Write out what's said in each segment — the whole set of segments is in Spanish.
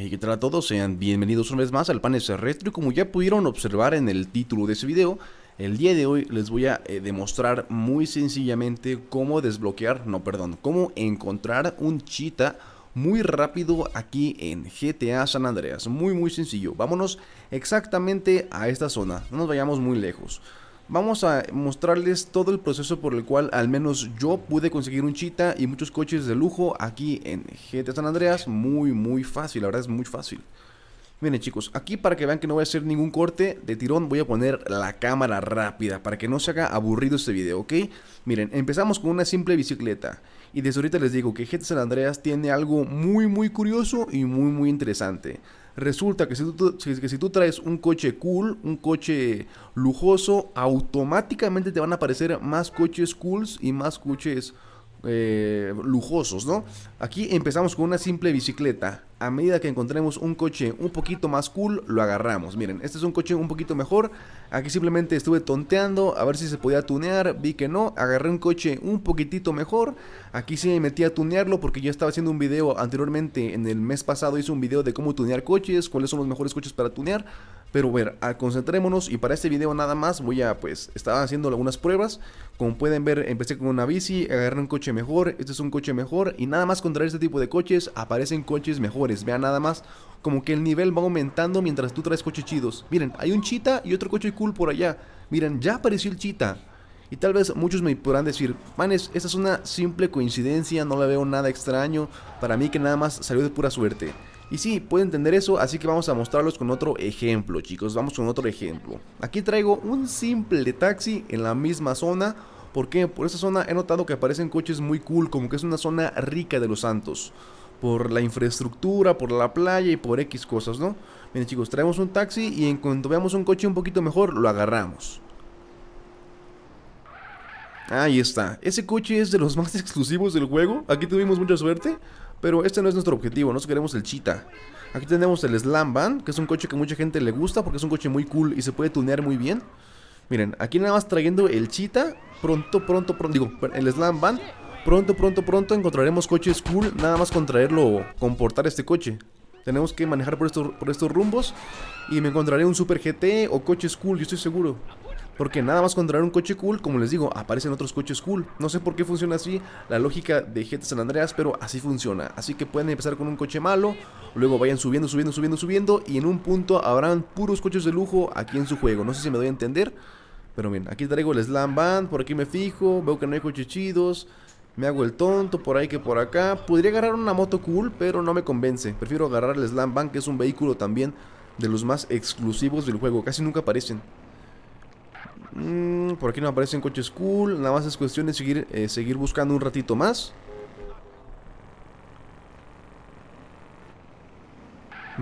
Hey, ¿qué tal a todos? Sean bienvenidos una vez más al Panes Retro y como ya pudieron observar en el título de este video, el día de hoy les voy a eh, demostrar muy sencillamente cómo desbloquear, no perdón, cómo encontrar un chita muy rápido aquí en GTA San Andreas, muy muy sencillo, vámonos exactamente a esta zona, no nos vayamos muy lejos. Vamos a mostrarles todo el proceso por el cual al menos yo pude conseguir un chita y muchos coches de lujo aquí en GTA San Andreas. Muy, muy fácil, la verdad es muy fácil. Miren chicos, aquí para que vean que no voy a hacer ningún corte de tirón voy a poner la cámara rápida para que no se haga aburrido este video, ¿ok? Miren, empezamos con una simple bicicleta y desde ahorita les digo que GT San Andreas tiene algo muy muy curioso y muy muy interesante. Resulta que si tú, traes un coche cool, un coche lujoso, automáticamente te van a aparecer más coches cools y más coches eh, lujosos, ¿no? Aquí empezamos con una simple bicicleta a medida que encontremos un coche un poquito más cool, lo agarramos. Miren, este es un coche un poquito mejor. Aquí simplemente estuve tonteando a ver si se podía tunear. Vi que no, agarré un coche un poquitito mejor. Aquí sí me metí a tunearlo porque yo estaba haciendo un video anteriormente. En el mes pasado hice un video de cómo tunear coches, cuáles son los mejores coches para tunear. Pero ver, concentrémonos y para este video nada más voy a pues, estaba haciendo algunas pruebas. Como pueden ver, empecé con una bici, agarré un coche mejor, este es un coche mejor. Y nada más contra este tipo de coches aparecen coches mejores. Vean nada más como que el nivel va aumentando mientras tú traes coches chidos. Miren, hay un chita y otro coche cool por allá. Miren, ya apareció el chita. Y tal vez muchos me podrán decir, manes, esta es una simple coincidencia, no le veo nada extraño, para mí que nada más salió de pura suerte. Y sí, pueden entender eso, así que vamos a mostrarlos con otro ejemplo, chicos, vamos con otro ejemplo. Aquí traigo un simple taxi en la misma zona, porque por esa zona he notado que aparecen coches muy cool, como que es una zona rica de los santos por la infraestructura, por la playa y por X cosas, ¿no? Miren chicos, traemos un taxi y en cuanto veamos un coche un poquito mejor, lo agarramos. Ahí está. Ese coche es de los más exclusivos del juego. Aquí tuvimos mucha suerte, pero este no es nuestro objetivo. Nosotros queremos el Cheetah. Aquí tenemos el Slam Van, que es un coche que mucha gente le gusta porque es un coche muy cool y se puede tunear muy bien. Miren, aquí nada más trayendo el Cheetah. Pronto, pronto, pronto. Digo, el Slam Van Pronto, pronto, pronto encontraremos coches cool, nada más con traerlo, comportar este coche. Tenemos que manejar por estos, por estos rumbos y me encontraré un Super GT o coches cool, yo estoy seguro. Porque nada más con un coche cool, como les digo, aparecen otros coches cool. No sé por qué funciona así la lógica de GT San Andreas, pero así funciona. Así que pueden empezar con un coche malo, luego vayan subiendo, subiendo, subiendo, subiendo, y en un punto habrán puros coches de lujo aquí en su juego. No sé si me doy a entender, pero bien, aquí traigo el Slam Band, por aquí me fijo, veo que no hay coches chidos. Me hago el tonto por ahí que por acá. Podría agarrar una moto cool, pero no me convence. Prefiero agarrar el Slam Bank, que es un vehículo también de los más exclusivos del juego. Casi nunca aparecen. Mm, por aquí no aparecen coches cool. Nada más es cuestión de seguir, eh, seguir buscando un ratito más.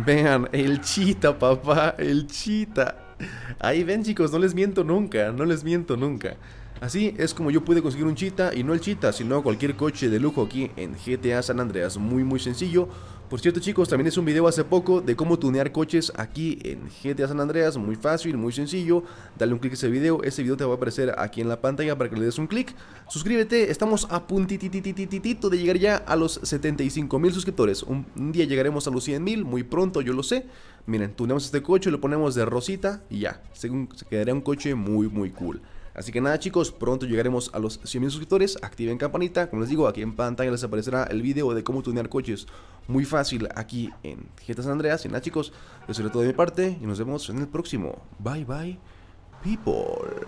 Vean, el chita, papá, el chita. Ahí ven, chicos, no les miento nunca, no les miento nunca. Así es como yo pude conseguir un chita y no el chita, sino cualquier coche de lujo aquí en GTA San Andreas, muy muy sencillo. Por cierto chicos, también es un video hace poco de cómo tunear coches aquí en GTA San Andreas, muy fácil, muy sencillo, dale un clic a ese video, ese video te va a aparecer aquí en la pantalla para que le des un clic, suscríbete, estamos a puntititititito de llegar ya a los 75 mil suscriptores, un, día llegaremos a los 100 mil, muy pronto yo lo sé, miren, tuneamos este coche, lo ponemos de rosita y ya, se quedaría un coche muy muy cool. Así que nada chicos, pronto llegaremos a los 100.000 suscriptores, activen campanita, como les digo, aquí en pantalla les aparecerá el video de cómo tunear coches muy fácil aquí en GTA Andreas. Y nada chicos, eso era todo de mi parte y nos vemos en el próximo. Bye bye, people.